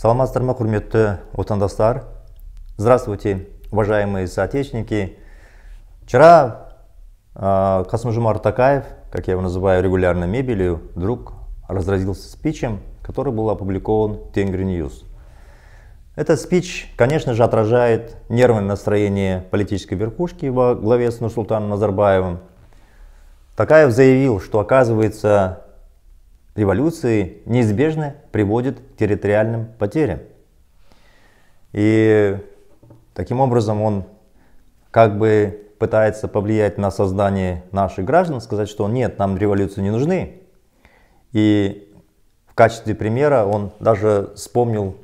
саламатсыздар ма құрметті отандастар здравствуйте уважаемые соотечественники вчера э, касым такаев как я его называю регулярно мебелью вдруг разразился спичем который был опубликован тенгри ньюс этот спич, конечно же, отражает нервное настроение политической верхушки во главе с Нурсултаном Назарбаевым. Такаев заявил, что оказывается революции неизбежно приводит к территориальным потерям. И таким образом он как бы пытается повлиять на создание наших граждан, сказать, что нет, нам революции не нужны. И в качестве примера он даже вспомнил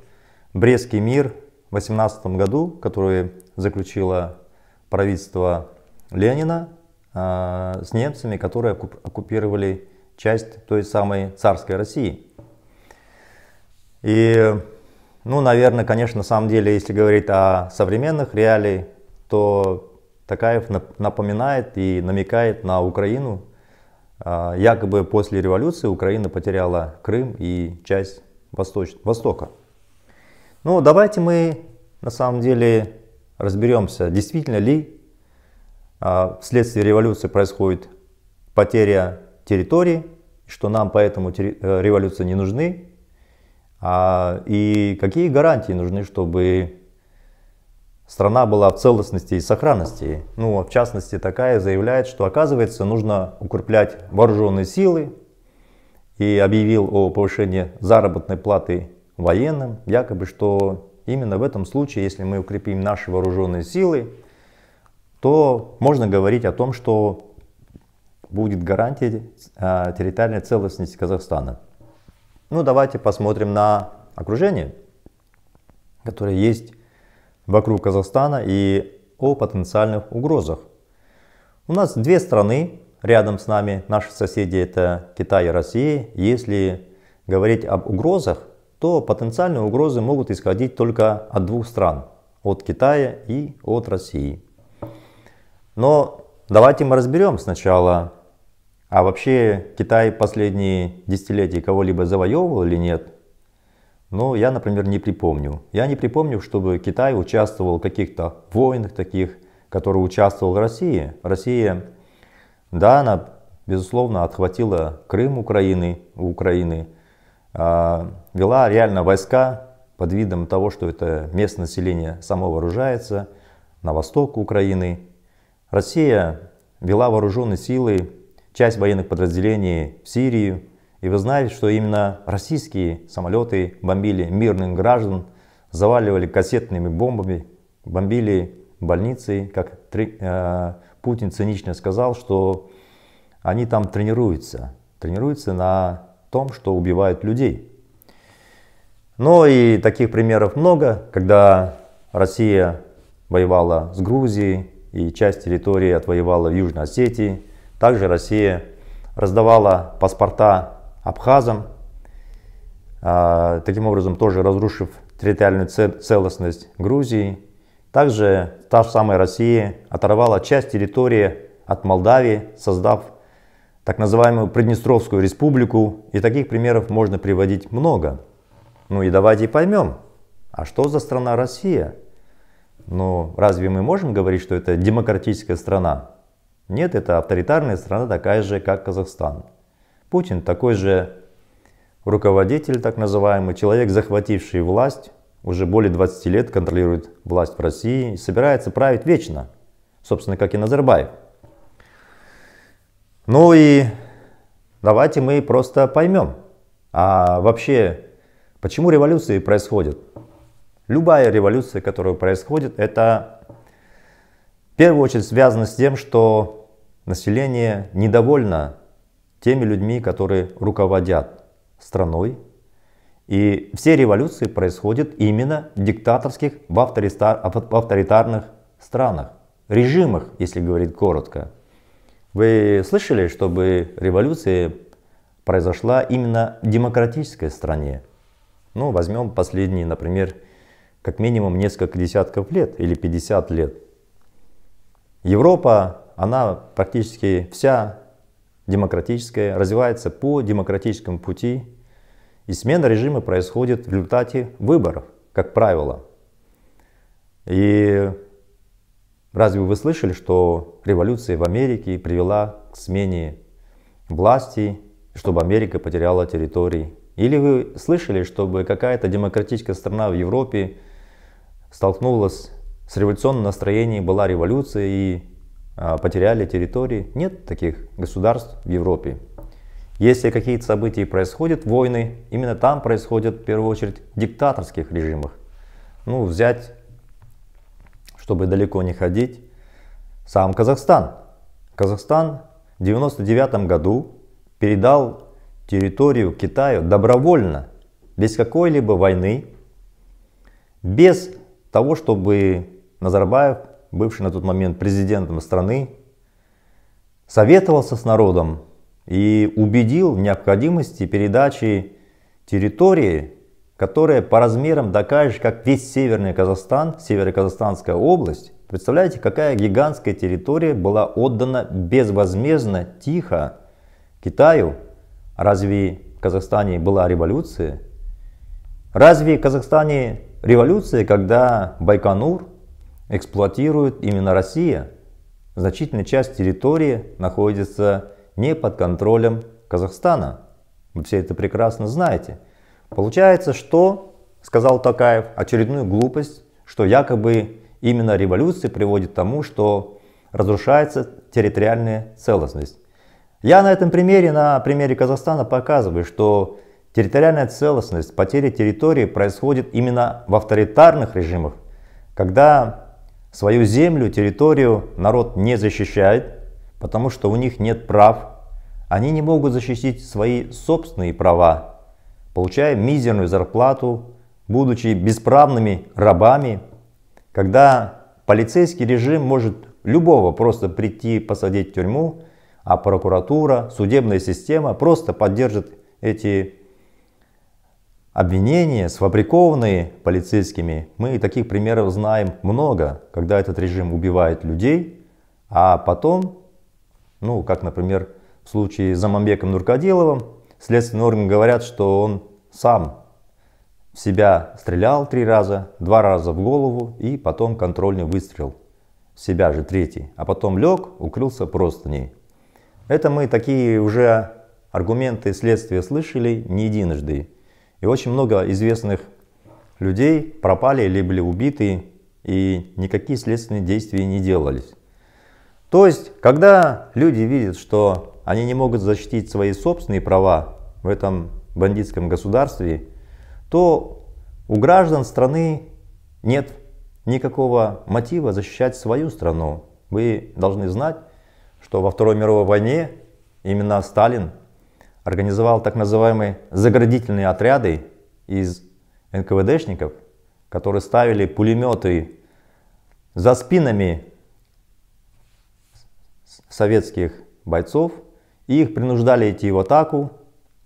Брестский мир в 18 году, который заключило правительство Ленина э, с немцами, которые оккупировали часть той самой царской России. И, ну, наверное, конечно, на самом деле, если говорить о современных реалиях, то Такаев напоминает и намекает на Украину. А, якобы после революции Украина потеряла Крым и часть Восточ... Востока. Ну, давайте мы на самом деле разберемся, действительно ли а, вследствие революции происходит потеря территории, что нам поэтому э, революции не нужны, а, и какие гарантии нужны, чтобы страна была в целостности и сохранности. Ну, в частности, такая заявляет, что оказывается нужно укреплять вооруженные силы и объявил о повышении заработной платы военным, якобы, что именно в этом случае, если мы укрепим наши вооруженные силы, то можно говорить о том, что будет гарантия а, территориальной целостности Казахстана. Ну, давайте посмотрим на окружение, которое есть вокруг Казахстана и о потенциальных угрозах. У нас две страны рядом с нами, наши соседи это Китай и Россия. Если говорить об угрозах, то потенциальные угрозы могут исходить только от двух стран, от Китая и от России. Но Давайте мы разберем сначала, а вообще Китай последние десятилетия кого-либо завоевывал или нет. Ну, я, например, не припомню. Я не припомню, чтобы Китай участвовал в каких-то войнах таких, которые участвовал Россия. Россия, да, она, безусловно, отхватила Крым Украины, Украины, а, вела реально войска под видом того, что это местное население само вооружается на восток Украины, Россия вела вооруженные силы, часть военных подразделений в Сирию. И вы знаете, что именно российские самолеты бомбили мирных граждан, заваливали кассетными бомбами, бомбили больницы. Как три, э, Путин цинично сказал, что они там тренируются. Тренируются на том, что убивают людей. Но и таких примеров много, когда Россия воевала с Грузией, и часть территории отвоевала в Южной Осетии. Также Россия раздавала паспорта абхазам, а, таким образом тоже разрушив территориальную целостность Грузии. Также та же самая Россия оторвала часть территории от Молдавии, создав так называемую Приднестровскую республику. И таких примеров можно приводить много. Ну и давайте поймем, а что за страна Россия? Но разве мы можем говорить, что это демократическая страна? Нет, это авторитарная страна, такая же, как Казахстан. Путин такой же руководитель, так называемый, человек, захвативший власть, уже более 20 лет контролирует власть в России и собирается править вечно, собственно, как и Назарбаев. Ну и давайте мы просто поймем, а вообще, почему революции происходят? Любая революция, которая происходит, это в первую очередь связано с тем, что население недовольно теми людьми, которые руководят страной. И все революции происходят именно в диктаторских, в, авторитар, в авторитарных странах, режимах, если говорить коротко. Вы слышали, чтобы революция произошла именно в демократической стране? Ну, возьмем последние, например, как минимум несколько десятков лет или 50 лет. Европа, она практически вся демократическая, развивается по демократическому пути, и смена режима происходит в результате выборов, как правило. И разве вы слышали, что революция в Америке привела к смене власти, чтобы Америка потеряла территории? Или вы слышали, чтобы какая-то демократическая страна в Европе столкнулась с революционным настроением, была революция и а, потеряли территории. Нет таких государств в Европе. Если какие-то события происходят, войны, именно там происходят в первую очередь в диктаторских режимах. Ну, взять, чтобы далеко не ходить, сам Казахстан. Казахстан в 1999 году передал территорию Китаю добровольно, без какой-либо войны, без того, чтобы Назарбаев, бывший на тот момент президентом страны, советовался с народом и убедил в необходимости передачи территории, которая по размерам такая же, как весь Северный Казахстан, Североказахстанская область. Представляете, какая гигантская территория была отдана безвозмездно, тихо Китаю? Разве в Казахстане была революция? Разве в Казахстане революции, когда Байконур эксплуатирует именно Россия, значительная часть территории находится не под контролем Казахстана. Вы все это прекрасно знаете. Получается, что, сказал Такаев, очередную глупость, что якобы именно революция приводит к тому, что разрушается территориальная целостность. Я на этом примере, на примере Казахстана показываю, что Территориальная целостность, потеря территории происходит именно в авторитарных режимах, когда свою землю, территорию народ не защищает, потому что у них нет прав, они не могут защитить свои собственные права, получая мизерную зарплату, будучи бесправными рабами, когда полицейский режим может любого просто прийти посадить в тюрьму, а прокуратура, судебная система просто поддержит эти обвинения, сфабрикованные полицейскими. Мы таких примеров знаем много, когда этот режим убивает людей, а потом, ну, как, например, в случае с Замамбеком Нуркадиловым, следственные органы говорят, что он сам в себя стрелял три раза, два раза в голову и потом контрольный выстрел. В себя же третий. А потом лег, укрылся просто ней. Это мы такие уже аргументы следствия слышали не единожды. И очень много известных людей пропали или были убиты, и никакие следственные действия не делались. То есть, когда люди видят, что они не могут защитить свои собственные права в этом бандитском государстве, то у граждан страны нет никакого мотива защищать свою страну. Вы должны знать, что во Второй мировой войне именно Сталин организовал так называемые заградительные отряды из НКВДшников, которые ставили пулеметы за спинами советских бойцов и их принуждали идти в атаку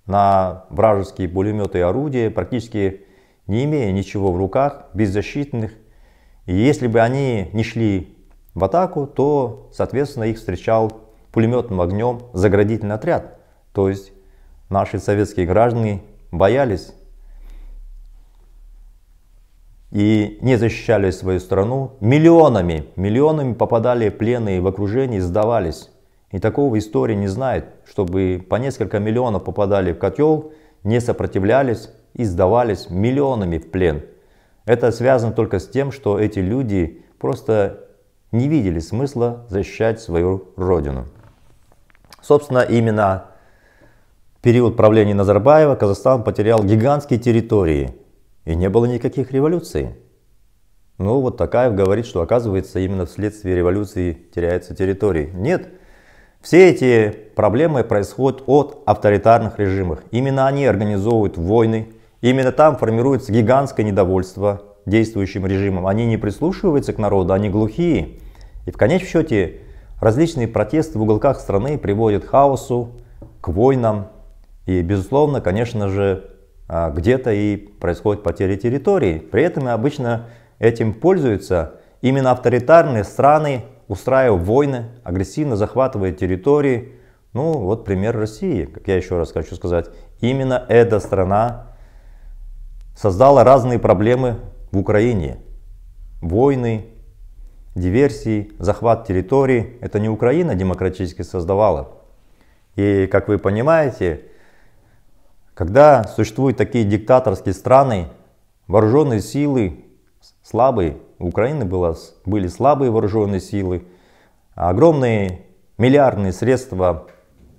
на вражеские пулеметы и орудия, практически не имея ничего в руках, беззащитных. И если бы они не шли в атаку, то, соответственно, их встречал пулеметным огнем заградительный отряд, то есть наши советские граждане боялись и не защищали свою страну. Миллионами, миллионами попадали в плены в окружение и сдавались. И такого истории не знает, чтобы по несколько миллионов попадали в котел, не сопротивлялись и сдавались миллионами в плен. Это связано только с тем, что эти люди просто не видели смысла защищать свою родину. Собственно, именно период правления Назарбаева Казахстан потерял гигантские территории и не было никаких революций. Ну вот Такаев говорит, что оказывается именно вследствие революции теряются территории. Нет, все эти проблемы происходят от авторитарных режимов. Именно они организовывают войны, именно там формируется гигантское недовольство действующим режимом. Они не прислушиваются к народу, они глухие. И в конечном счете различные протесты в уголках страны приводят к хаосу, к войнам, и, безусловно, конечно же, а, где-то и происходит потеря территории. При этом обычно этим пользуются именно авторитарные страны, устраивая войны, агрессивно захватывая территории. Ну, вот пример России, как я еще раз хочу сказать. Именно эта страна создала разные проблемы в Украине. Войны, диверсии, захват территории. Это не Украина демократически создавала. И, как вы понимаете, когда существуют такие диктаторские страны, вооруженные силы слабые, у Украины было, были слабые вооруженные силы, огромные миллиардные средства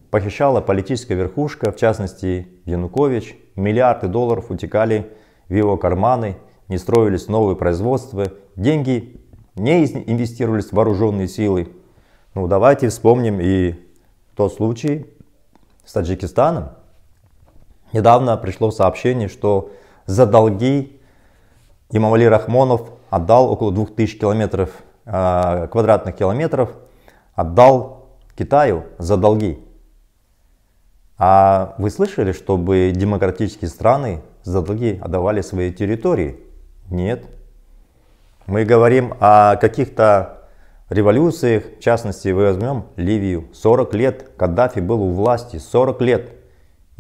похищала политическая верхушка, в частности Янукович, миллиарды долларов утекали в его карманы, не строились новые производства, деньги не инвестировались в вооруженные силы. Ну давайте вспомним и тот случай с Таджикистаном, Недавно пришло сообщение, что за долги Имамали Рахмонов отдал около 2000 километров, э, квадратных километров, отдал Китаю за долги. А вы слышали, чтобы демократические страны за долги отдавали свои территории? Нет. Мы говорим о каких-то революциях, в частности, возьмем Ливию. 40 лет Каддафи был у власти, 40 лет.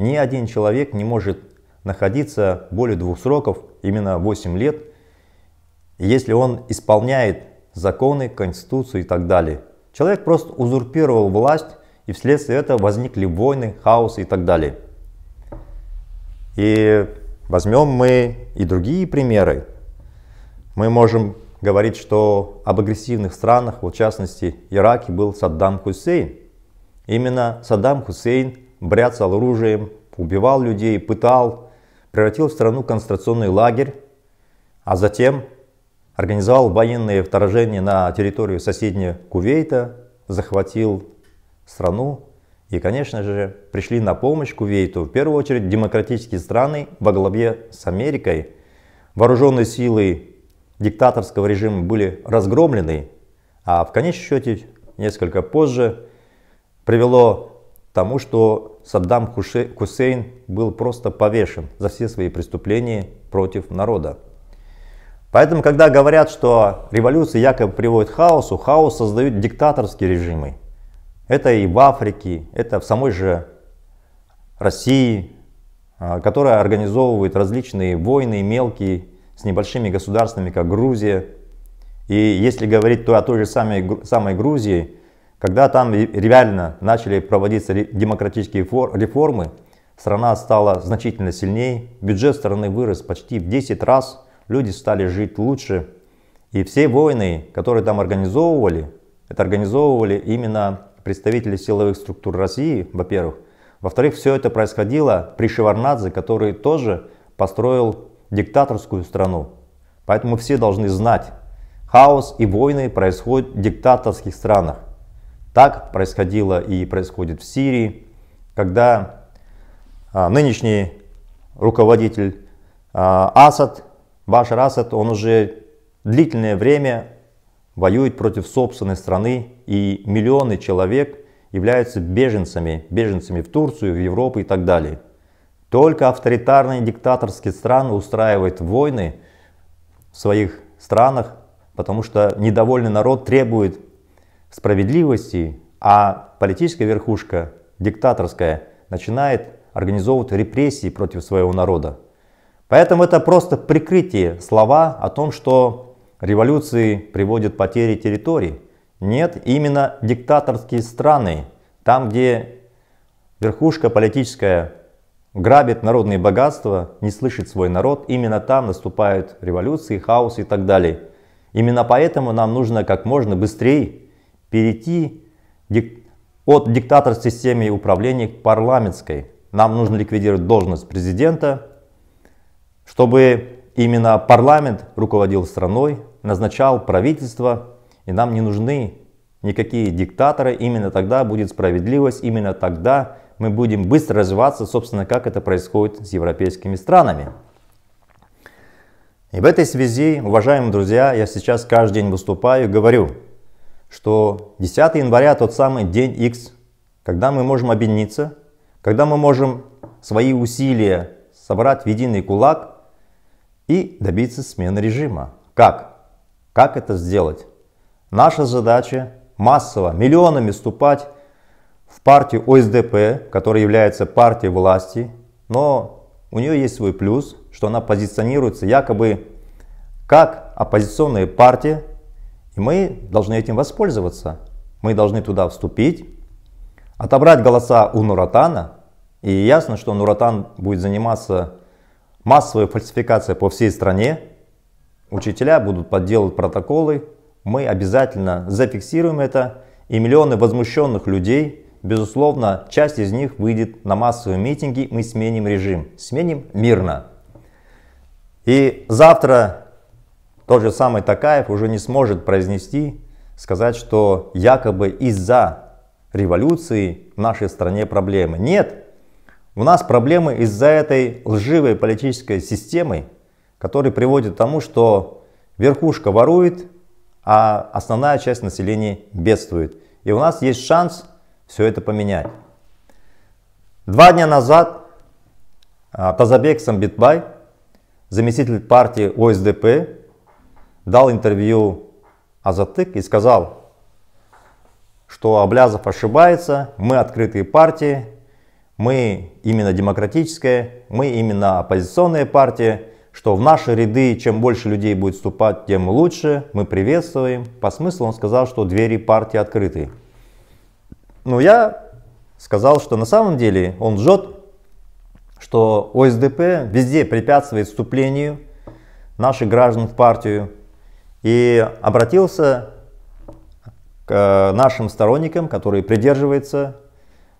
Ни один человек не может находиться более двух сроков, именно 8 лет, если он исполняет законы, конституцию и так далее. Человек просто узурпировал власть, и вследствие этого возникли войны, хаос и так далее. И возьмем мы и другие примеры. Мы можем говорить, что об агрессивных странах, в частности Ираке, был Саддам Хусейн. Именно Саддам Хусейн бряцал оружием, убивал людей, пытал, превратил в страну концентрационный лагерь, а затем организовал военные вторжения на территорию соседнего Кувейта, захватил страну и, конечно же, пришли на помощь Кувейту в первую очередь демократические страны во главе с Америкой. Вооруженные силы диктаторского режима были разгромлены, а в конечном счете несколько позже привело тому, что Саддам Хусейн был просто повешен за все свои преступления против народа. Поэтому, когда говорят, что революция якобы приводит к хаосу, хаос создают диктаторские режимы. Это и в Африке, это в самой же России, а, которая организовывает различные войны, мелкие, с небольшими государствами, как Грузия. И если говорить то о той же самой, самой Грузии, когда там реально начали проводиться демократические реформы, страна стала значительно сильнее, бюджет страны вырос почти в 10 раз, люди стали жить лучше. И все войны, которые там организовывали, это организовывали именно представители силовых структур России, во-первых. Во-вторых, все это происходило при Шеварнадзе, который тоже построил диктаторскую страну. Поэтому все должны знать, хаос и войны происходят в диктаторских странах. Так происходило и происходит в Сирии, когда а, нынешний руководитель а, Асад, Башар Асад, он уже длительное время воюет против собственной страны, и миллионы человек являются беженцами, беженцами в Турцию, в Европу и так далее. Только авторитарные диктаторские страны устраивают войны в своих странах, потому что недовольный народ требует справедливости, а политическая верхушка, диктаторская, начинает организовывать репрессии против своего народа. Поэтому это просто прикрытие слова о том, что революции приводят потери территорий. Нет, именно диктаторские страны, там где верхушка политическая грабит народные богатства, не слышит свой народ, именно там наступают революции, хаос и так далее. Именно поэтому нам нужно как можно быстрее перейти от диктаторской системы управления к парламентской. Нам нужно ликвидировать должность президента, чтобы именно парламент руководил страной, назначал правительство, и нам не нужны никакие диктаторы. Именно тогда будет справедливость, именно тогда мы будем быстро развиваться, собственно, как это происходит с европейскими странами. И в этой связи, уважаемые друзья, я сейчас каждый день выступаю и говорю – что 10 января тот самый день X, когда мы можем объединиться, когда мы можем свои усилия собрать в единый кулак и добиться смены режима. Как? Как это сделать? Наша задача массово, миллионами вступать в партию ОСДП, которая является партией власти, но у нее есть свой плюс, что она позиционируется якобы как оппозиционная партия, и мы должны этим воспользоваться. Мы должны туда вступить, отобрать голоса у Нуратана. И ясно, что Нуратан будет заниматься массовой фальсификацией по всей стране. Учителя будут подделывать протоколы. Мы обязательно зафиксируем это. И миллионы возмущенных людей, безусловно, часть из них выйдет на массовые митинги. Мы сменим режим. Сменим мирно. И завтра тот же самый Такаев уже не сможет произнести, сказать, что якобы из-за революции в нашей стране проблемы. Нет, у нас проблемы из-за этой лживой политической системы, которая приводит к тому, что верхушка ворует, а основная часть населения бедствует. И у нас есть шанс все это поменять. Два дня назад а, Тазабек Самбитбай, заместитель партии ОСДП, дал интервью Азатык и сказал, что Аблязов ошибается, мы открытые партии, мы именно демократическая, мы именно оппозиционная партия, что в наши ряды чем больше людей будет вступать, тем лучше, мы приветствуем. По смыслу он сказал, что двери партии открыты. но я сказал, что на самом деле он лжет, что ОСДП везде препятствует вступлению наших граждан в партию, и обратился к нашим сторонникам, которые придерживаются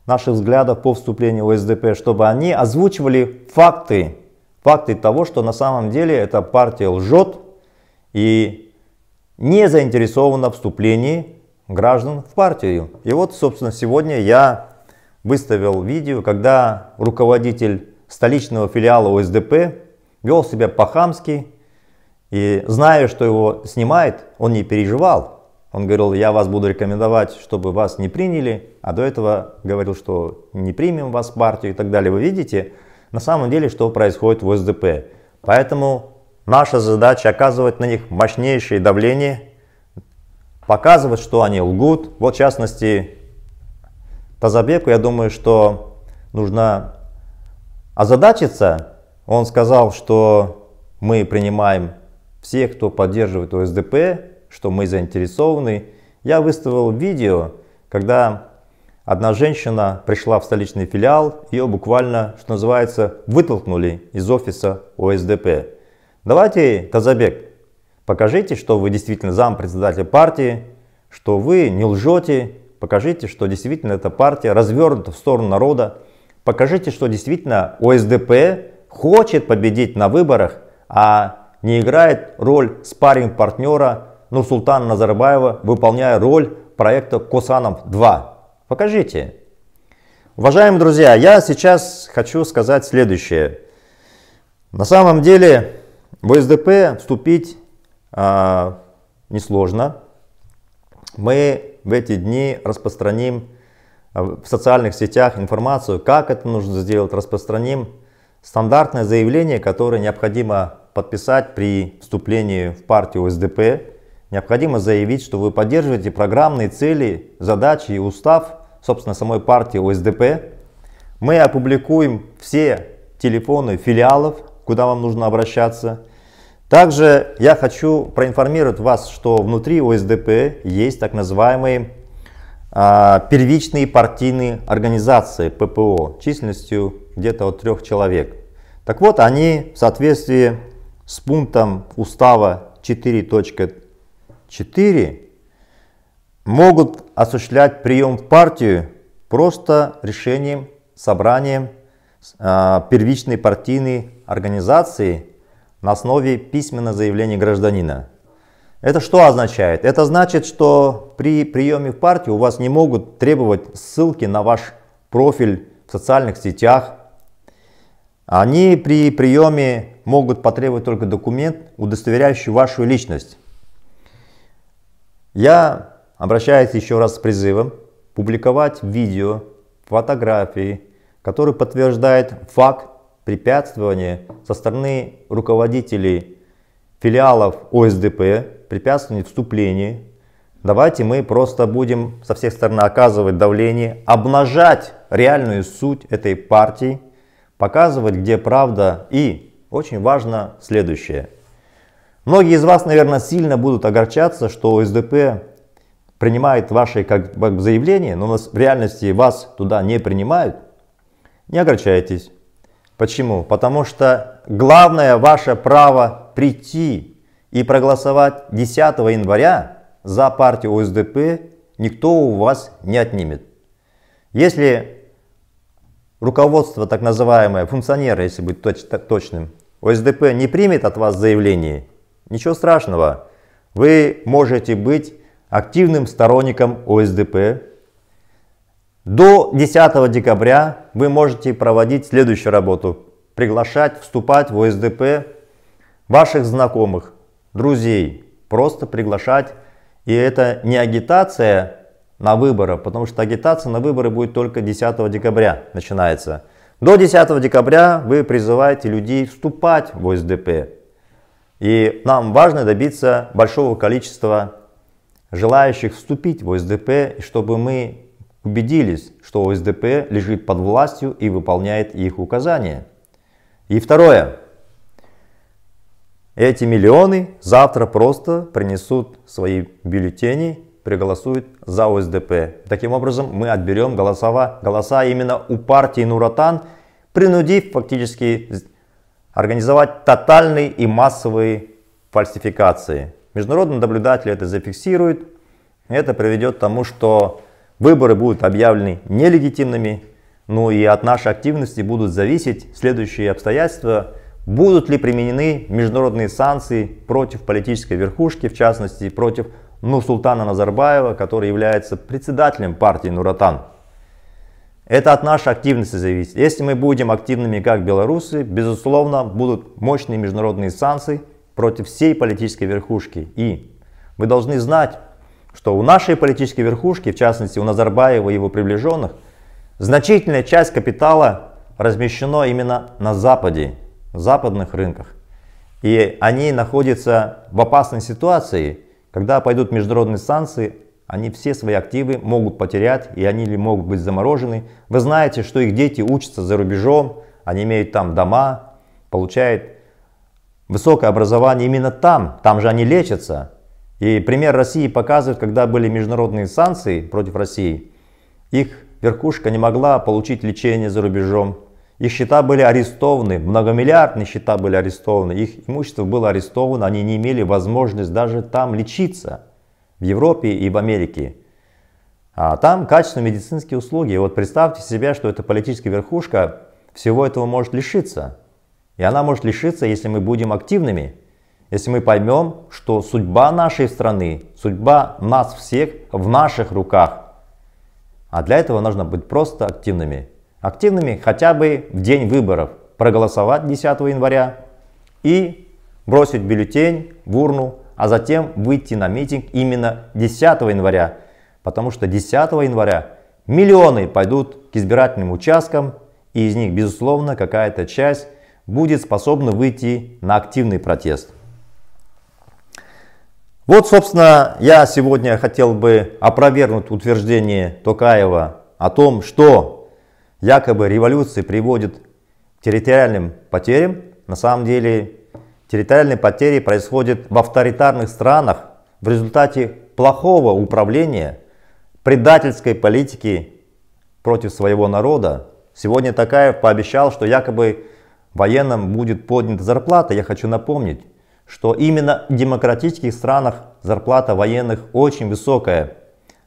наших взглядов по вступлению в СДП, чтобы они озвучивали факты, факты того, что на самом деле эта партия лжет и не заинтересована в вступлении граждан в партию. И вот, собственно, сегодня я выставил видео, когда руководитель столичного филиала ОСДП вел себя по-хамски, и зная, что его снимает, он не переживал. Он говорил, я вас буду рекомендовать, чтобы вас не приняли, а до этого говорил, что не примем вас в партию и так далее. Вы видите, на самом деле, что происходит в СДП. Поэтому наша задача оказывать на них мощнейшее давление, показывать, что они лгут. Вот в частности, Тазабеку, я думаю, что нужно озадачиться. Он сказал, что мы принимаем все, кто поддерживает ОСДП, что мы заинтересованы. Я выставил видео, когда одна женщина пришла в столичный филиал, ее буквально, что называется, вытолкнули из офиса ОСДП. Давайте, Тазабек, покажите, что вы действительно зампредседатель партии, что вы не лжете, покажите, что действительно эта партия развернута в сторону народа, покажите, что действительно ОСДП хочет победить на выборах, а не играет роль спаринг партнера Нурсултана Назарбаева, выполняя роль проекта Косанов-2? Покажите. Уважаемые друзья, я сейчас хочу сказать следующее. На самом деле в СДП вступить а, несложно. Мы в эти дни распространим а, в социальных сетях информацию, как это нужно сделать, распространим стандартное заявление, которое необходимо подписать при вступлении в партию СДП, необходимо заявить, что вы поддерживаете программные цели, задачи и устав, собственно, самой партии ОСДП. Мы опубликуем все телефоны филиалов, куда вам нужно обращаться. Также я хочу проинформировать вас, что внутри ОСДП есть так называемые а, первичные партийные организации ППО численностью где-то от трех человек. Так вот, они в соответствии с пунктом устава 4.4 могут осуществлять прием в партию просто решением, собранием э, первичной партийной организации на основе письменного заявления гражданина. Это что означает? Это значит, что при приеме в партию у вас не могут требовать ссылки на ваш профиль в социальных сетях, они при приеме могут потребовать только документ, удостоверяющий вашу личность. Я обращаюсь еще раз с призывом публиковать видео, фотографии, которые подтверждают факт препятствования со стороны руководителей филиалов ОСДП, препятствования вступлению. Давайте мы просто будем со всех сторон оказывать давление, обнажать реальную суть этой партии, показывать, где правда. И очень важно следующее. Многие из вас, наверное, сильно будут огорчаться, что СДП принимает ваши как, как заявление, но в реальности вас туда не принимают. Не огорчайтесь. Почему? Потому что главное ваше право прийти и проголосовать 10 января за партию ОСДП никто у вас не отнимет. Если руководство, так называемое, функционеры, если быть точ точным, ОСДП не примет от вас заявление, ничего страшного. Вы можете быть активным сторонником ОСДП. До 10 декабря вы можете проводить следующую работу. Приглашать, вступать в ОСДП ваших знакомых, друзей. Просто приглашать. И это не агитация на выборы, потому что агитация на выборы будет только 10 декабря начинается. До 10 декабря вы призываете людей вступать в ОСДП. И нам важно добиться большого количества желающих вступить в ОСДП, чтобы мы убедились, что ОСДП лежит под властью и выполняет их указания. И второе. Эти миллионы завтра просто принесут свои бюллетени проголосуют за ОСДП. Таким образом, мы отберем голосова, голоса именно у партии Нуратан, принудив фактически организовать тотальные и массовые фальсификации. Международные наблюдатели это зафиксируют. Это приведет к тому, что выборы будут объявлены нелегитимными. Ну и от нашей активности будут зависеть следующие обстоятельства. Будут ли применены международные санкции против политической верхушки, в частности против Нурсултана Назарбаева, который является председателем партии Нуратан. Это от нашей активности зависит. Если мы будем активными как белорусы, безусловно, будут мощные международные санкции против всей политической верхушки. И вы должны знать, что у нашей политической верхушки, в частности у Назарбаева и его приближенных, значительная часть капитала размещена именно на Западе, западных рынках. И они находятся в опасной ситуации – когда пойдут международные санкции, они все свои активы могут потерять, и они ли могут быть заморожены. Вы знаете, что их дети учатся за рубежом, они имеют там дома, получают высокое образование именно там, там же они лечатся. И пример России показывает, когда были международные санкции против России, их верхушка не могла получить лечение за рубежом, их счета были арестованы, многомиллиардные счета были арестованы, их имущество было арестовано, они не имели возможности даже там лечиться, в Европе и в Америке. А там качественные медицинские услуги. И вот представьте себе, что эта политическая верхушка всего этого может лишиться. И она может лишиться, если мы будем активными, если мы поймем, что судьба нашей страны, судьба нас всех в наших руках. А для этого нужно быть просто активными активными хотя бы в день выборов, проголосовать 10 января и бросить бюллетень в урну, а затем выйти на митинг именно 10 января, потому что 10 января миллионы пойдут к избирательным участкам, и из них, безусловно, какая-то часть будет способна выйти на активный протест. Вот, собственно, я сегодня хотел бы опровергнуть утверждение Токаева о том, что якобы революции приводит к территориальным потерям. На самом деле территориальные потери происходят в авторитарных странах в результате плохого управления, предательской политики против своего народа. Сегодня Такаев пообещал, что якобы военным будет поднята зарплата. Я хочу напомнить, что именно в демократических странах зарплата военных очень высокая.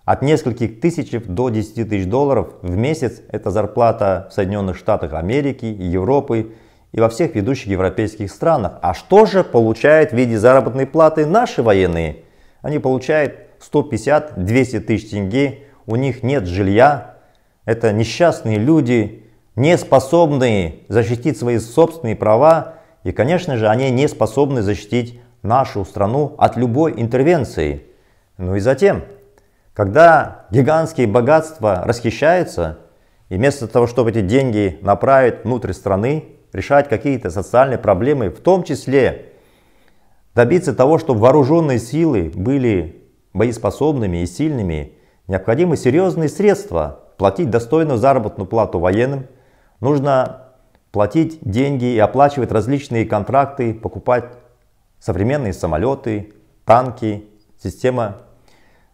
От нескольких тысяч до 10 тысяч долларов в месяц – это зарплата в Соединенных Штатах Америки, Европы и во всех ведущих европейских странах. А что же получают в виде заработной платы наши военные? Они получают 150-200 тысяч тенге, у них нет жилья. Это несчастные люди, не способные защитить свои собственные права. И, конечно же, они не способны защитить нашу страну от любой интервенции. Ну и затем, когда гигантские богатства расхищаются, и вместо того, чтобы эти деньги направить внутрь страны, решать какие-то социальные проблемы, в том числе добиться того, чтобы вооруженные силы были боеспособными и сильными, необходимы серьезные средства. Платить достойную заработную плату военным, нужно платить деньги и оплачивать различные контракты, покупать современные самолеты, танки, система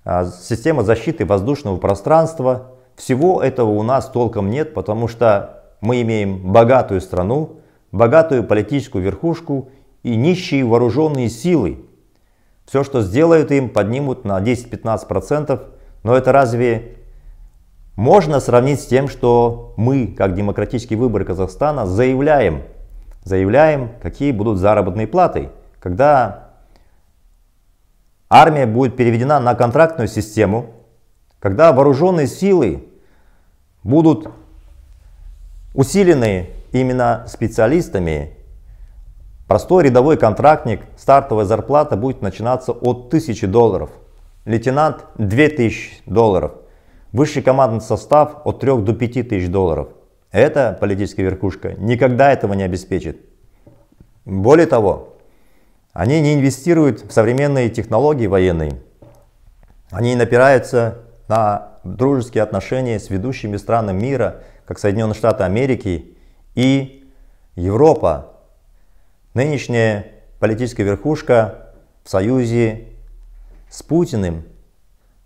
а, система защиты воздушного пространства. Всего этого у нас толком нет, потому что мы имеем богатую страну, богатую политическую верхушку и нищие вооруженные силы. Все, что сделают им, поднимут на 10-15%, но это разве можно сравнить с тем, что мы, как демократический выбор Казахстана, заявляем, заявляем, какие будут заработные платы, когда армия будет переведена на контрактную систему, когда вооруженные силы будут усилены именно специалистами. Простой рядовой контрактник, стартовая зарплата будет начинаться от 1000 долларов, лейтенант 2000 долларов, высший командный состав от 3 до 5000 долларов. Эта политическая верхушка никогда этого не обеспечит. Более того, они не инвестируют в современные технологии военные. Они напираются на дружеские отношения с ведущими странами мира, как Соединенные Штаты Америки и Европа. Нынешняя политическая верхушка в союзе с Путиным,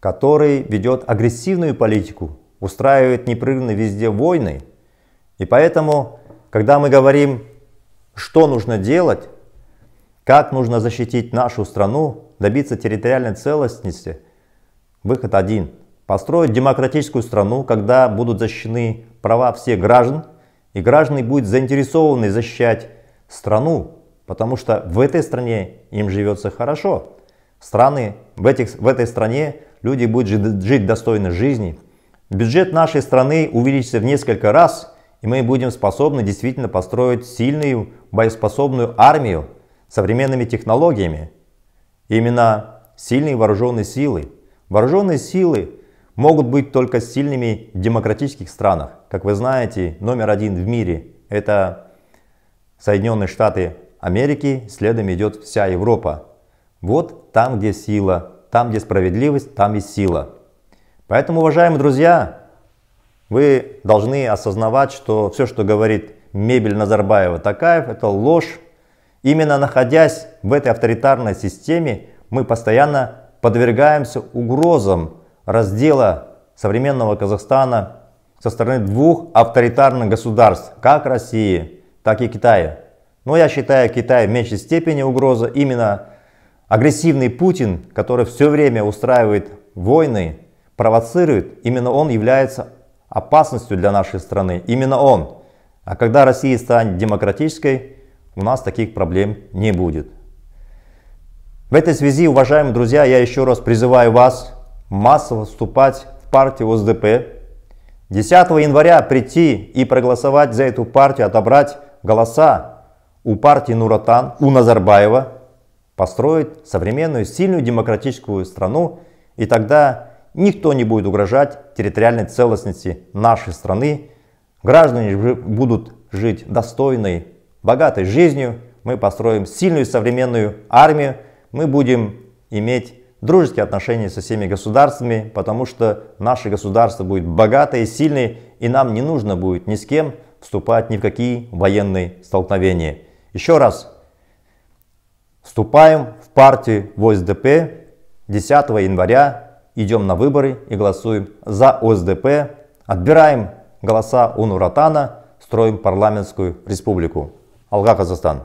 который ведет агрессивную политику, устраивает непрерывно везде войны. И поэтому, когда мы говорим, что нужно делать, как нужно защитить нашу страну, добиться территориальной целостности? Выход один. Построить демократическую страну, когда будут защищены права всех граждан, и граждане будут заинтересованы защищать страну, потому что в этой стране им живется хорошо. Страны, в, этих, в этой стране люди будут жить, достойной жизни. Бюджет нашей страны увеличится в несколько раз, и мы будем способны действительно построить сильную, боеспособную армию, современными технологиями. И именно сильные вооруженные силы. Вооруженные силы могут быть только сильными в демократических странах. Как вы знаете, номер один в мире – это Соединенные Штаты Америки, следом идет вся Европа. Вот там, где сила, там, где справедливость, там и сила. Поэтому, уважаемые друзья, вы должны осознавать, что все, что говорит мебель Назарбаева Такаев, это ложь, Именно находясь в этой авторитарной системе, мы постоянно подвергаемся угрозам раздела современного Казахстана со стороны двух авторитарных государств, как России, так и Китая. Но я считаю Китай в меньшей степени угроза. Именно агрессивный Путин, который все время устраивает войны, провоцирует, именно он является опасностью для нашей страны. Именно он. А когда Россия станет демократической, у нас таких проблем не будет. В этой связи, уважаемые друзья, я еще раз призываю вас массово вступать в партию ОСДП. 10 января прийти и проголосовать за эту партию, отобрать голоса у партии Нуратан, у Назарбаева, построить современную сильную демократическую страну, и тогда никто не будет угрожать территориальной целостности нашей страны. Граждане будут жить достойной богатой жизнью, мы построим сильную современную армию, мы будем иметь дружеские отношения со всеми государствами, потому что наше государство будет богатое и сильное, и нам не нужно будет ни с кем вступать ни в какие военные столкновения. Еще раз, вступаем в партию в ОСДП 10 января, идем на выборы и голосуем за ОСДП, отбираем голоса у Нуратана, строим парламентскую республику. алға қазақстан